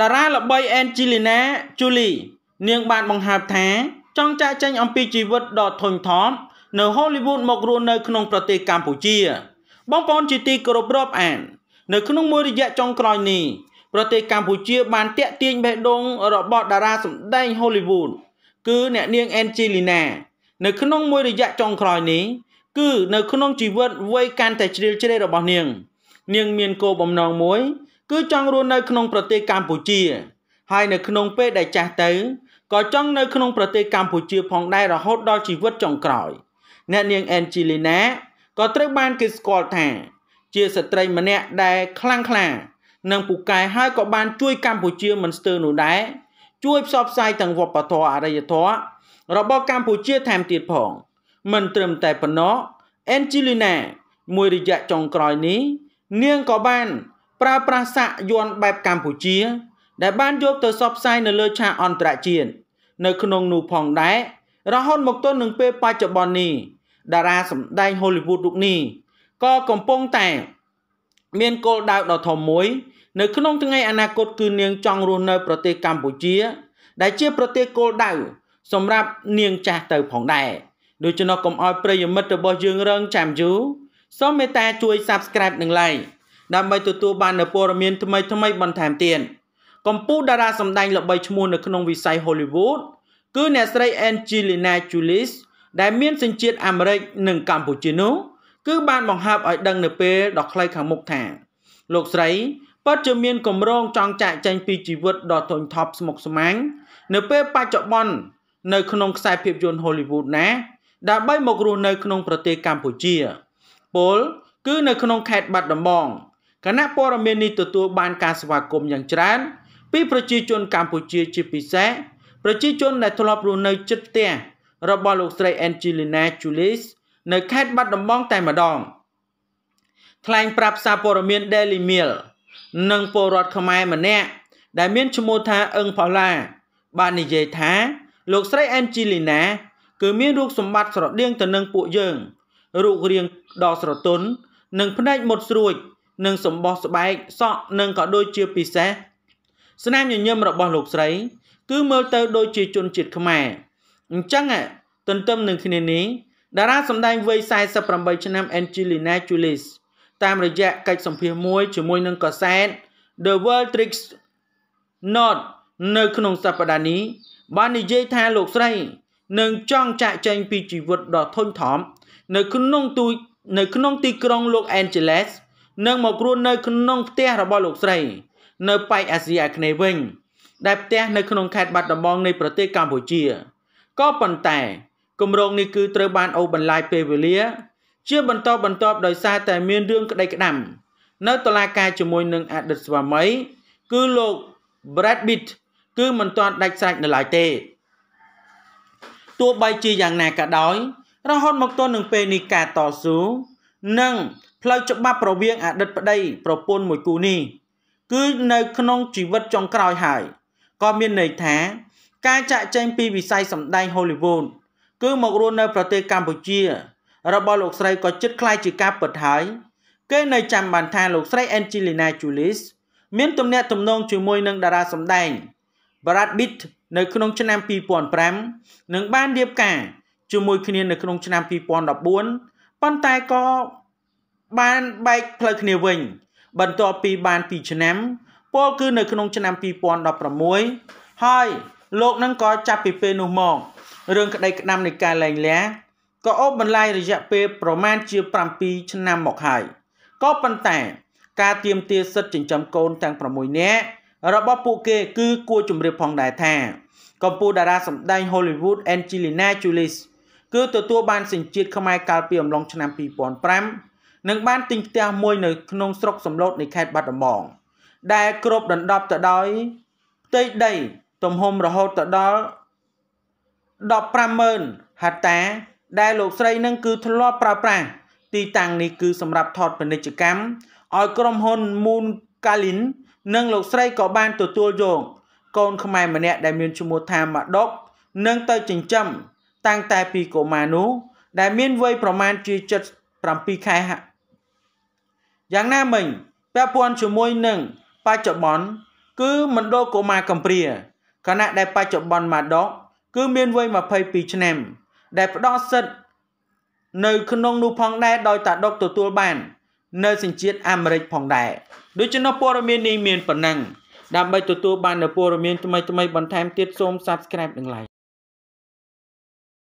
តារាល្បីអេនជីលីណាជូលីនាងបានបង្ហើបថា ចង់ចាក់ចែងអំពីជីវិតដ៏ធំធំនៅហូលីវូដមករស់នៅក្នុងប្រទេសកម្ពុជា បងប្អូនជាទីគោរពរាប់អាននៅ ក្នុងមួយរយៈចុងក្រោយនេះប្រទេសកម្ពុជា បានតាក់ទាញបេះដូងរបស់តារាសម្ដែងហូលីវូដគឺអ្នកនាងអេនជីលីណានៅក្នុងមួយរយៈចុងក្រោយនេះ គឺនៅ ក្នុងជីវិតវ័យកាន់តែជ្រាលជ្រៅរបស់នាង នាង មានគោលបំណងមួយគឺចង់រស់នៅក្នុងប្រទេសកម្ពុជាហើយនៅក្នុងពេលដែលចាស់ទៅក៏ចង់នៅក្នុងប្រទេសកម្ពុជាផងដែររហូតដល់ជីវិតចុងក្រោយអ្នក នាងអេនជីលីណាក៏ត្រូវបានគេស្គាល់ថាជាស្ត្រីម្នាក់ដែលខ្លាំងក្លានិងពូកែហើយក៏បាន ជួយកម្ពុជាមិនស្ទើរនោះដែរជួយផ្សព្វផ្សាយទាំងវប្បធម៌អរិយធម៌របស់កម្ពុជាថែមទៀតផង មិនត្រឹមតែប៉ុណ្ណោះអេនជីលីណាមួយរយៈចុងក្រោយនេះនាងក៏បានប្រើប្រាស់សាក់យ័ន្តបែបកម្ពុជា ដែលបានយកទៅសបផ្សាយនៅលើឆាកអន្តរជាតិនៅក្នុងនោះផងដែររហូតមកទល់នឹងពេលបច្ចុប្បន្ននេះតារាសម្ដែងហូលីវូដរូបនេះក៏កំពុងតែ មានគោលដៅដ៏ធំមួយ នៅក្នុងថ្ងៃអនាគតគឺនាងចង់រស់នៅប្រទេសកម្ពុជា ដែលជាប្រទេសគោលដៅសម្រាប់នាងចាស់ទៅផងដែរដូច្នោះកុំអោយប្រិយមិត្តរបស់យើងរងចាំយូរសូមមេត្តា ជួយ Subscribe និង Like ដើម្បីទទួលបាននូវព័ត៌មានថ្មីៗបន្ថែមទៀតកម្ពុជាតារាសម្ដែងល្បីឈ្មោះនៅក្នុងវិស័យ Hollywood គឺអ្នកស្រី Angelina Jolie ដែលមាន សញ្ជាតិអាមេរិកនិងកម្ពុជានោះគឺ បានបង្ហើបឲ្យដឹងនៅពេលដ៏ខ្លីខាងមុខថា លោកស្រីពិតជាមានគម្រោងចង់ចាក់ចែងពីជីវិតដ៏ធុញថប់ស្មុគស្មាញនៅពេលបច្ចុប្បន្ននៅ ក្នុងខ្សែភាពយន្ត Hollywood ណាដើម្បីមករស់នៅក្នុងប្រទេសកម្ពុជាពលគឺនៅក្នុងខេត្តបាត់ដំបងគណៈព័ត៌មាននេះទទួលបាន ការស្វាគមន៍យ៉ាងច្រើនពីប្រជាជនកម្ពុជាជាពិសេសប្រជាជនដែល ធ្លាប់រស់នៅ ជិតផ្ទះរបស់លោកស្រី Angelina Julis នៅ ខេត្តបាត់ដំបងតែម្ដងថ្លែង ប្រាប់សារព័ត៌មាន Daily Mail និងពលរដ្ឋខ្មែរម្នាក់ដែលមាន ឈ្មោះថាអឹងផល្លាបាននិយាយថា លោកស្រី Angelina គឺ មានរូបសម្បត្តិស្រដៀងទៅនឹងពួកយើងរូបរាងដ៏ស្រទន់និងភ្នែកមុតស្រួចនិងសម្បោះស្បែកសក់និងក៏ដូចជាពិសេសស្នាមញញឹមរបស់លោកស្រីគឺមើលទៅ ដូចជាជនជាតិខ្មែរអញ្ចឹងទន្ទឹមនឹងគ្នានេះតារាសម្ដែងវ័យ48ឆ្នាំ Angelina Jolie តាមរយៈកិច្ចសម្ភាសន៍មួយ ជាមួយនឹងកាសែត The World Tricks Not នៅ ក្នុងសប្តាហ៍នេះបាននិយាយថាលោកស្រីនឹងចង់ចាក់ចែងពីជីវិតដ៏ធុញថប់នៅ ក្នុងទូនៅក្នុងទីក្រុងលោក Angeles និងមករស់នៅក្នុងផ្ទះរបស់លោកស្រីនៅប៉ែកអាស៊ីអាគ្នេយ៍វិញ ដែលផ្ទះនៅក្នុងខេត្តបាត់ដំបងនៃប្រទេសកម្ពុជាក៏ប៉ុន្តែគម្រោងនេះគឺត្រូវបានអូបន្លាយពេលវេលាជាបន្តបន្ទាប់ដោយសារតែមានរឿងក្តីក្តាំនៅតុលាការជាមួយនឹងអតីតស្វាមីគឺលោក Brad Pitt គឺមិនទាន់ដាច់ស្រេចនៅឡើយទេទោះបីជាយ៉ាងណាក៏ដោយ រហូតមកទល់នឹងពេលនេះការតស៊ូនិងផ្លូវច្បាប់រវាងអតីតប្តីប្រពន្ធមួយគូនេះគឺនៅក្នុងជីវិតចុងក្រោយហើយក៏មានន័យថាការចាក់ចែងពីវិស័យសម្ដែងហូលីវូដគឺមករស់នៅប្រទេសកម្ពុជា របស់លោកស្រីក៏ចិត្តខ្លាយជាការពិតហើយគេនៅចាំបានថាលោកស្រី Angelina Jolie មានទំនាក់ទំនងជាមួយនឹងតារាសម្ដែង Brad Pitt នៅក្នុង ឆ្នាំ2005និងបានរៀបការជាមួយគ្នានៅក្នុងឆ្នាំ2014ប៉ុន្តែក៏បានបែកផ្លូវគ្នាវិញបន្ទាប់ពីបាន2ឆ្នាំពលគឺនៅក្នុងឆ្នាំ2016ហើយលោកនឹងក៏ចាប់ពីពេលនោះមករឿងក្តីក្តាំនៃការលែងលះក៏អូបបន្លាយរយៈពេលប្រមាណជា7ឆ្នាំមកហើយក៏ប៉ុន្តែការទៀមទាសិទ្ធិចិញ្ចឹមកូនទាំង6នាក់របស់ពួកគេគឺគួរជម្រាបផងដែរថាកម្ពុជាតារាសម្ដែង Hollywood Angelina Jolie គឺទទួលបានសញ្ជាតិខ្មែរកាលពីអំឡុងឆ្នាំ2005និងបានទិញផ្ទះមួយនៅក្នុងស្រុកសំឡូតនៃខេត្តបាត់ដំបង ដែល គ្របដណ្ដប់ទៅដោយផ្ទៃដី ទំហំរហូតទៅដល់150000ហិកតាដែលលោកស្រីនឹងគឺ ធ្លាប់ប្រើប្រាស់ទីតាំងនេះគឺ សម្រាប់ថតពាណិជ្ជកម្មឲ្យក្រុមហ៊ុន Moon Kalin និងលោកស្រីក៏បានទទួលយកកូនខ្មែរម្នាក់ដែលមានឈ្មោះថាម៉ាដុកនឹងទៅចិញ្ចឹមតាំងតែពីកុមារនោះដែលមានវ័យប្រមាណជា77ខែយ៉ាងណាមិញពាក់ព័ន្ធជាមួយនឹងបច្ចុប្បន្នគឺមណ្ឌលកុមារកំព្រាខណៈដែលបច្ចុប្បន្នម៉ាដុកគឺមានវ័យ22ឆ្នាំ ដែលផ្ដល់សិទ្ធិនៅ ក្នុងនោះផងដែរដោយតាដុកទទួលបាន នៅសញ្ជាតិអាមេរិកផងដែរដូច្នោះព័ត៌មាននេះមានប៉ុណ្ណឹងដើម្បីទទួលបាននូវព័ត៌មានថ្មីៗបន្ថែមទៀតសូម Subscribe និង Like